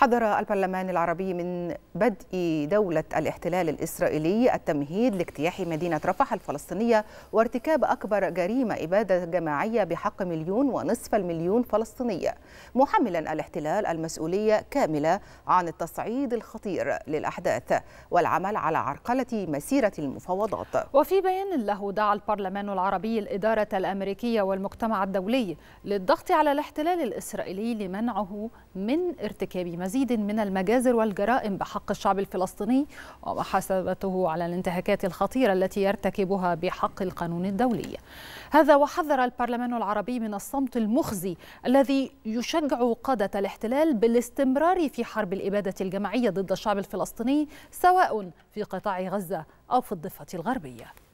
حذر البرلمان العربي من بدء دولة الاحتلال الإسرائيلي التمهيد لاجتياح مدينة رفح الفلسطينية وارتكاب أكبر جريمة إبادة جماعية بحق مليون ونصف المليون فلسطيني محملا الاحتلال المسؤولية كاملة عن التصعيد الخطير للأحداث والعمل على عرقلة مسيرة المفاوضات وفي بيان له دعا البرلمان العربي الإدارة الأمريكية والمجتمع الدولي للضغط على الاحتلال الإسرائيلي لمنعه من ارتكاب مزيد من المجازر والجرائم بحق الشعب الفلسطيني ومحاسبته على الانتهاكات الخطيرة التي يرتكبها بحق القانون الدولي هذا وحذر البرلمان العربي من الصمت المخزي الذي يشجع قادة الاحتلال بالاستمرار في حرب الإبادة الجماعية ضد الشعب الفلسطيني سواء في قطاع غزة أو في الضفة الغربية